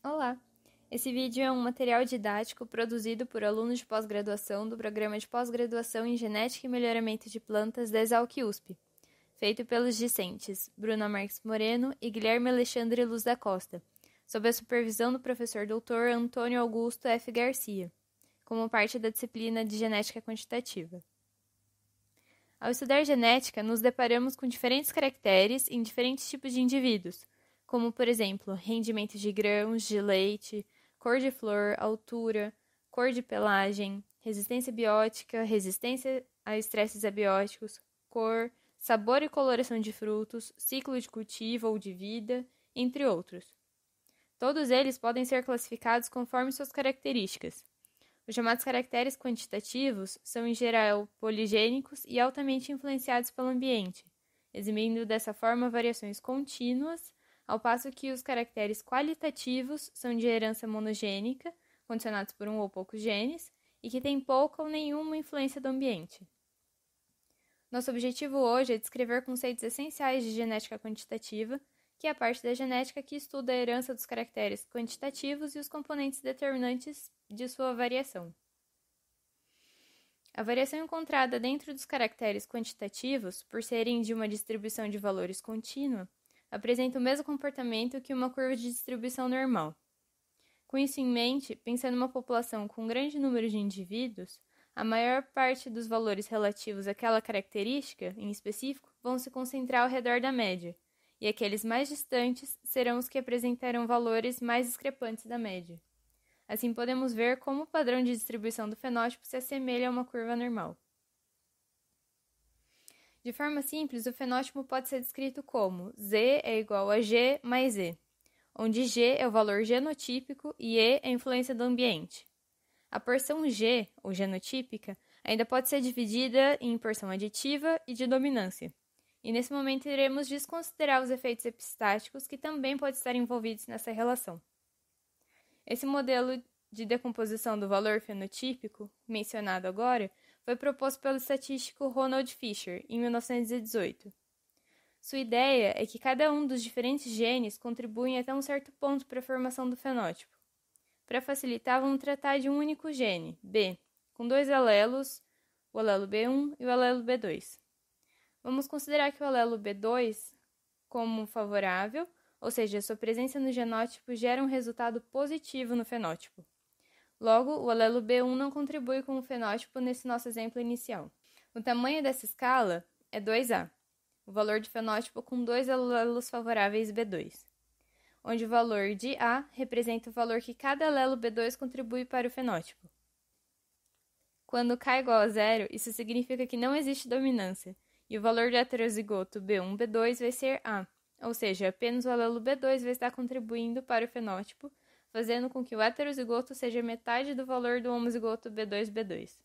Olá! Esse vídeo é um material didático produzido por alunos de pós-graduação do Programa de Pós-Graduação em Genética e Melhoramento de Plantas da Exalc USP, feito pelos discentes Bruna Marques Moreno e Guilherme Alexandre Luz da Costa, sob a supervisão do professor doutor Antônio Augusto F. Garcia, como parte da disciplina de Genética Quantitativa. Ao estudar genética, nos deparamos com diferentes caracteres em diferentes tipos de indivíduos – como, por exemplo, rendimento de grãos, de leite, cor de flor, altura, cor de pelagem, resistência biótica, resistência a estresses abióticos, cor, sabor e coloração de frutos, ciclo de cultivo ou de vida, entre outros. Todos eles podem ser classificados conforme suas características. Os chamados caracteres quantitativos são, em geral, poligênicos e altamente influenciados pelo ambiente, exibindo dessa forma variações contínuas ao passo que os caracteres qualitativos são de herança monogênica, condicionados por um ou poucos genes, e que têm pouca ou nenhuma influência do ambiente. Nosso objetivo hoje é descrever conceitos essenciais de genética quantitativa, que é a parte da genética que estuda a herança dos caracteres quantitativos e os componentes determinantes de sua variação. A variação encontrada dentro dos caracteres quantitativos, por serem de uma distribuição de valores contínua, apresenta o mesmo comportamento que uma curva de distribuição normal. Com isso em mente, pensando uma população com um grande número de indivíduos, a maior parte dos valores relativos àquela característica, em específico, vão se concentrar ao redor da média, e aqueles mais distantes serão os que apresentarão valores mais discrepantes da média. Assim, podemos ver como o padrão de distribuição do fenótipo se assemelha a uma curva normal. De forma simples, o fenótipo pode ser descrito como Z é igual a G mais E, onde G é o valor genotípico e E é a influência do ambiente. A porção G, ou genotípica, ainda pode ser dividida em porção aditiva e de dominância. E nesse momento iremos desconsiderar os efeitos epistáticos que também podem estar envolvidos nessa relação. Esse modelo de decomposição do valor fenotípico, mencionado agora, foi proposto pelo estatístico Ronald Fisher em 1918. Sua ideia é que cada um dos diferentes genes contribuem até um certo ponto para a formação do fenótipo. Para facilitar, vamos tratar de um único gene, B, com dois alelos, o alelo B1 e o alelo B2. Vamos considerar que o alelo B2 como favorável, ou seja, sua presença no genótipo gera um resultado positivo no fenótipo. Logo, o alelo B1 não contribui com o fenótipo nesse nosso exemplo inicial. O tamanho dessa escala é 2A, o valor de fenótipo com dois alelos favoráveis B2, onde o valor de A representa o valor que cada alelo B2 contribui para o fenótipo. Quando K é igual a zero, isso significa que não existe dominância, e o valor de heterozigoto B1, B2 vai ser A, ou seja, apenas o alelo B2 vai estar contribuindo para o fenótipo, fazendo com que o heterozigoto seja metade do valor do homozigoto B2B2.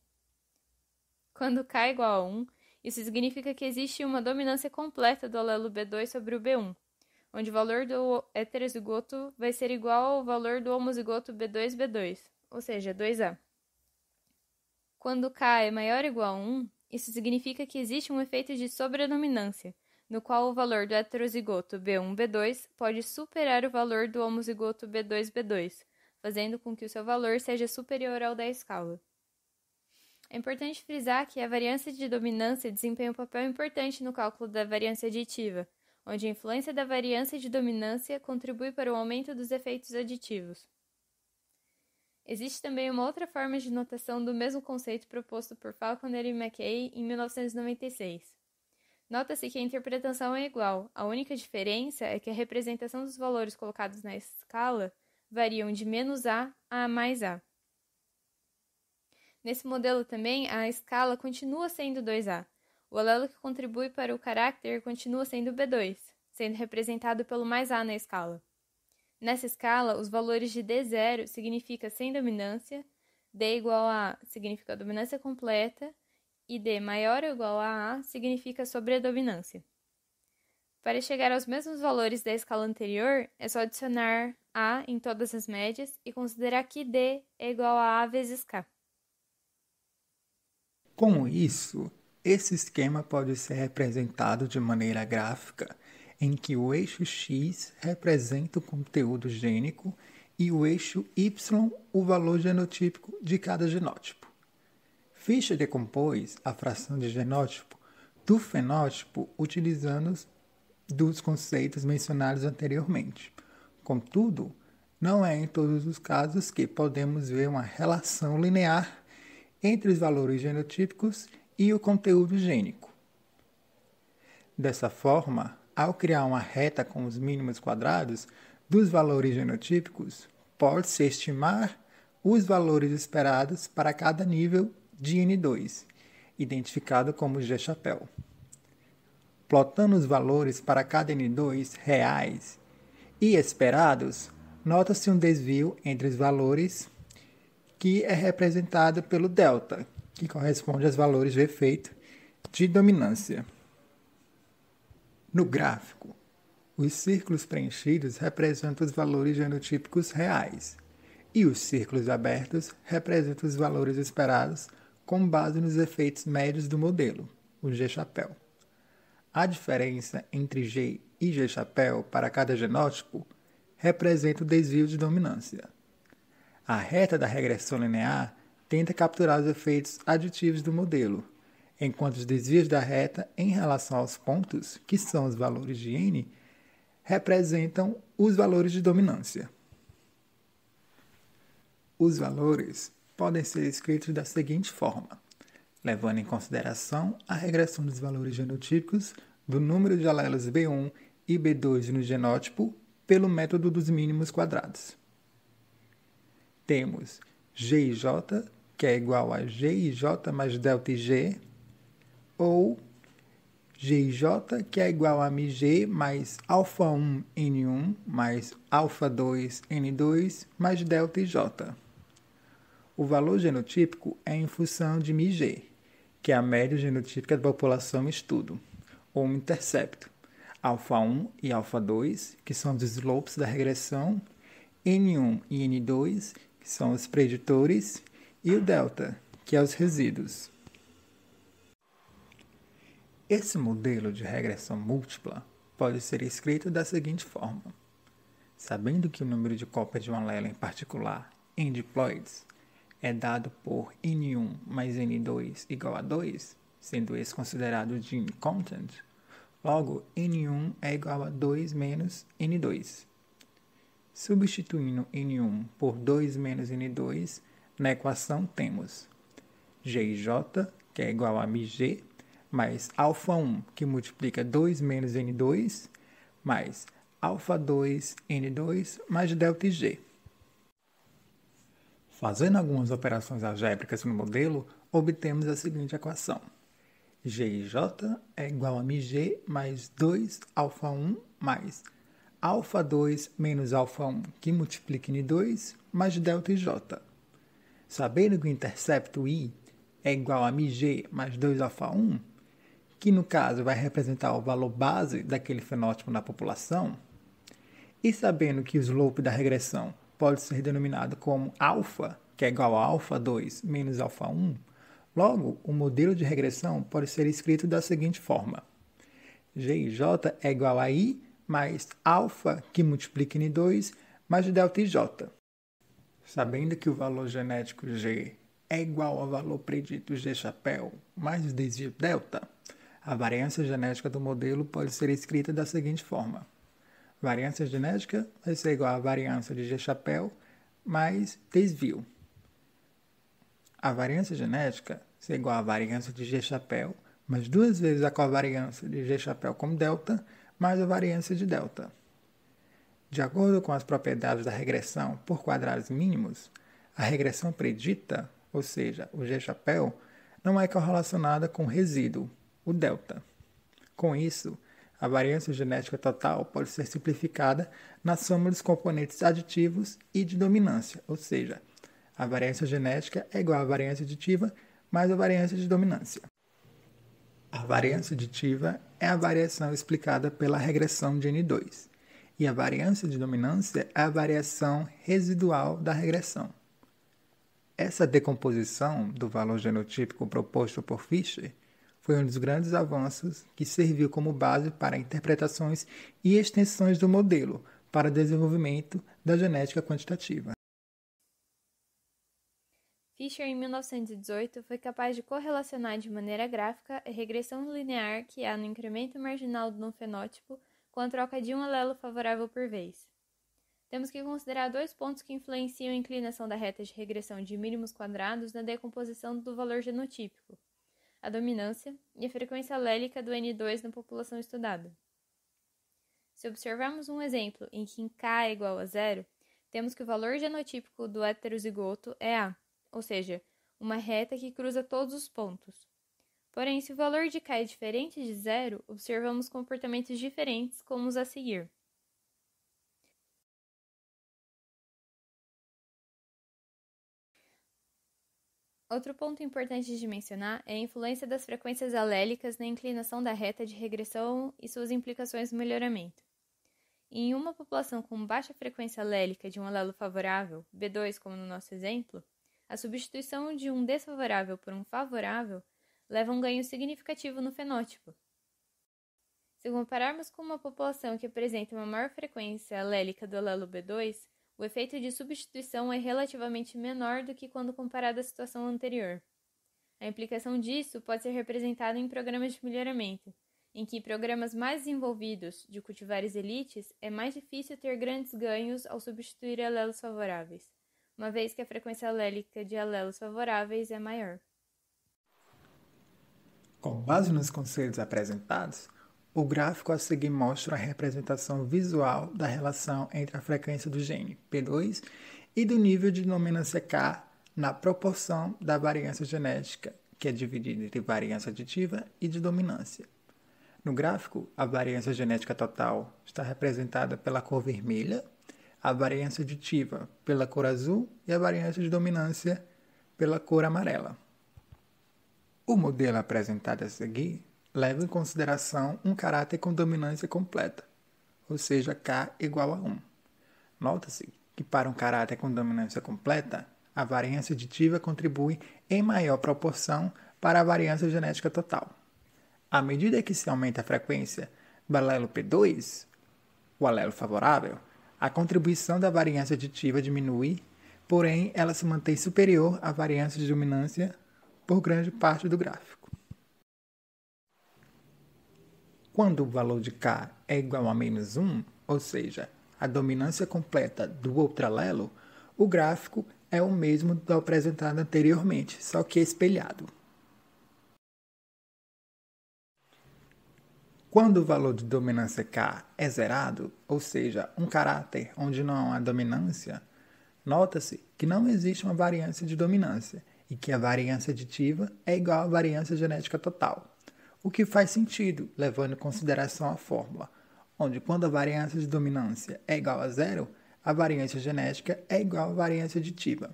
Quando K é igual a 1, isso significa que existe uma dominância completa do alelo B2 sobre o B1, onde o valor do heterozigoto vai ser igual ao valor do homozigoto B2B2, ou seja, 2A. Quando K é maior ou igual a 1, isso significa que existe um efeito de sobredominância, no qual o valor do heterozigoto B1-B2 pode superar o valor do homozigoto B2-B2, fazendo com que o seu valor seja superior ao da escala. É importante frisar que a variância de dominância desempenha um papel importante no cálculo da variância aditiva, onde a influência da variância de dominância contribui para o aumento dos efeitos aditivos. Existe também uma outra forma de notação do mesmo conceito proposto por Falconer e McKay em 1996. Nota-se que a interpretação é igual, a única diferença é que a representação dos valores colocados na escala variam de menos A a mais A. Nesse modelo também, a escala continua sendo 2A. O alelo que contribui para o caráter continua sendo B2, sendo representado pelo mais A na escala. Nessa escala, os valores de D0 significa sem dominância, D igual a significa dominância completa e D maior ou igual a A significa sobredominância. Para chegar aos mesmos valores da escala anterior, é só adicionar A em todas as médias e considerar que D é igual a A vezes K. Com isso, esse esquema pode ser representado de maneira gráfica, em que o eixo X representa o conteúdo gênico e o eixo Y o valor genotípico de cada genótipo. Fischer decompôs a fração de genótipo do fenótipo utilizando dos conceitos mencionados anteriormente. Contudo, não é em todos os casos que podemos ver uma relação linear entre os valores genotípicos e o conteúdo gênico. Dessa forma, ao criar uma reta com os mínimos quadrados dos valores genotípicos, pode-se estimar os valores esperados para cada nível de N2, identificado como G chapéu. Plotando os valores para cada N2 reais e esperados, nota-se um desvio entre os valores que é representado pelo delta, que corresponde aos valores de efeito de dominância. No gráfico, os círculos preenchidos representam os valores genotípicos reais e os círculos abertos representam os valores esperados com base nos efeitos médios do modelo, o G-chapéu. A diferença entre G e G-chapéu para cada genótipo representa o desvio de dominância. A reta da regressão linear tenta capturar os efeitos aditivos do modelo, enquanto os desvios da reta em relação aos pontos, que são os valores de n, representam os valores de dominância. Os valores podem ser escritos da seguinte forma, levando em consideração a regressão dos valores genotípicos do número de alelos B1 e B2 no genótipo pelo método dos mínimos quadrados. Temos G e J, que é igual a G e J mais delta e G, ou G e J, que é igual a μg mais alfa 1 N1 mais alfa 2 N2 mais delta e J. O valor genotípico é em função de μg, que é a média genotípica da população estudo, ou um intercepto, alfa-1 e alfa-2, que são os slopes da regressão, n1 e n2, que são os preditores, e o delta, que é os resíduos. Esse modelo de regressão múltipla pode ser escrito da seguinte forma: sabendo que o número de cópias de um alelo em particular em diploides é dado por N1 mais N2 igual a 2, sendo esse considerado de content, logo N1 é igual a 2 menos N2. Substituindo N1 por 2 menos N2, na equação temos GJ, que é igual a μg, mais alfa 1, que multiplica 2 menos N2, mais alfa 2, N2, mais delta G. Fazendo algumas operações algébricas no modelo, obtemos a seguinte equação. G e J é igual a μg mais 2 alfa 1 mais alfa 2 menos alfa 1, que multiplica em 2, mais delta J. Sabendo que o intercepto I é igual a μg mais 2 alfa 1, que no caso vai representar o valor base daquele fenótipo na população, e sabendo que o slope da regressão pode ser denominado como alfa, que é igual a alfa 2 menos alfa 1, logo, o modelo de regressão pode ser escrito da seguinte forma. g j é igual a I mais alfa, que multiplica em 2, mais delta j. Sabendo que o valor genético G é igual ao valor predito G chapéu mais o desvio delta, a variância genética do modelo pode ser escrita da seguinte forma. Variância genética vai ser igual à variância de G chapéu mais desvio. A variância genética é igual à variância de G-chapéu, mais duas vezes a covariância de G-chapéu como delta, mais a variância de delta. De acordo com as propriedades da regressão por quadrados mínimos, a regressão predita, ou seja, o G-chapéu, não é correlacionada com o resíduo, o delta. Com isso, a variância genética total pode ser simplificada na soma dos componentes aditivos e de dominância, ou seja, a variância genética é igual à variância aditiva mais a variância de dominância. A variância aditiva é a variação explicada pela regressão de N2, e a variância de dominância é a variação residual da regressão. Essa decomposição do valor genotípico proposto por Fischer foi um dos grandes avanços que serviu como base para interpretações e extensões do modelo para desenvolvimento da genética quantitativa. Fisher, em 1918, foi capaz de correlacionar de maneira gráfica a regressão linear que há no incremento marginal de um fenótipo com a troca de um alelo favorável por vez. Temos que considerar dois pontos que influenciam a inclinação da reta de regressão de mínimos quadrados na decomposição do valor genotípico, a dominância e a frequência alélica do N2 na população estudada. Se observarmos um exemplo em que K é igual a zero, temos que o valor genotípico do heterozigoto é A ou seja, uma reta que cruza todos os pontos. Porém, se o valor de k é diferente de zero, observamos comportamentos diferentes, como os a seguir. Outro ponto importante de mencionar é a influência das frequências alélicas na inclinação da reta de regressão e suas implicações no melhoramento. Em uma população com baixa frequência alélica de um alelo favorável, B2 como no nosso exemplo, a substituição de um desfavorável por um favorável leva a um ganho significativo no fenótipo. Se compararmos com uma população que apresenta uma maior frequência alélica do alelo B2, o efeito de substituição é relativamente menor do que quando comparado à situação anterior. A implicação disso pode ser representada em programas de melhoramento, em que programas mais desenvolvidos de cultivares elites é mais difícil ter grandes ganhos ao substituir alelos favoráveis uma vez que a frequência alélica de alelos favoráveis é maior. Com base nos conselhos apresentados, o gráfico a seguir mostra a representação visual da relação entre a frequência do gene P2 e do nível de dominância K na proporção da variância genética, que é dividida entre variância aditiva e de dominância. No gráfico, a variância genética total está representada pela cor vermelha a variância auditiva pela cor azul e a variância de dominância pela cor amarela. O modelo apresentado a seguir leva em consideração um caráter com dominância completa, ou seja, K igual a 1. Nota-se que para um caráter com dominância completa, a variância aditiva contribui em maior proporção para a variância genética total. À medida que se aumenta a frequência do alelo P2, o alelo favorável, a contribuição da variância aditiva diminui, porém ela se mantém superior à variância de dominância por grande parte do gráfico. Quando o valor de k é igual a menos 1, ou seja, a dominância completa do outro alelo, o gráfico é o mesmo do apresentado anteriormente, só que espelhado. Quando o valor de dominância K é zerado, ou seja, um caráter onde não há dominância, nota-se que não existe uma variância de dominância e que a variância aditiva é igual à variância genética total, o que faz sentido levando em consideração a fórmula, onde quando a variância de dominância é igual a zero, a variância genética é igual à variância aditiva.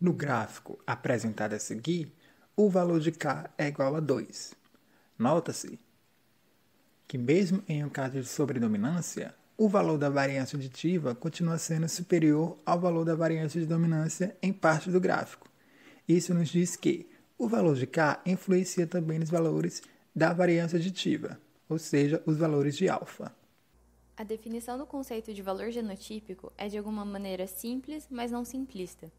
No gráfico apresentado a seguir, o valor de K é igual a 2. Nota-se que, mesmo em um caso de sobredominância, o valor da variância aditiva continua sendo superior ao valor da variância de dominância em parte do gráfico. Isso nos diz que o valor de K influencia também nos valores da variância aditiva, ou seja, os valores de alfa. A definição do conceito de valor genotípico é de alguma maneira simples, mas não simplista.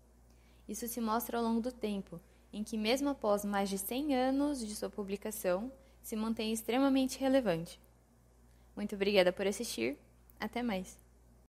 Isso se mostra ao longo do tempo, em que, mesmo após mais de 100 anos de sua publicação, se mantém extremamente relevante. Muito obrigada por assistir. Até mais!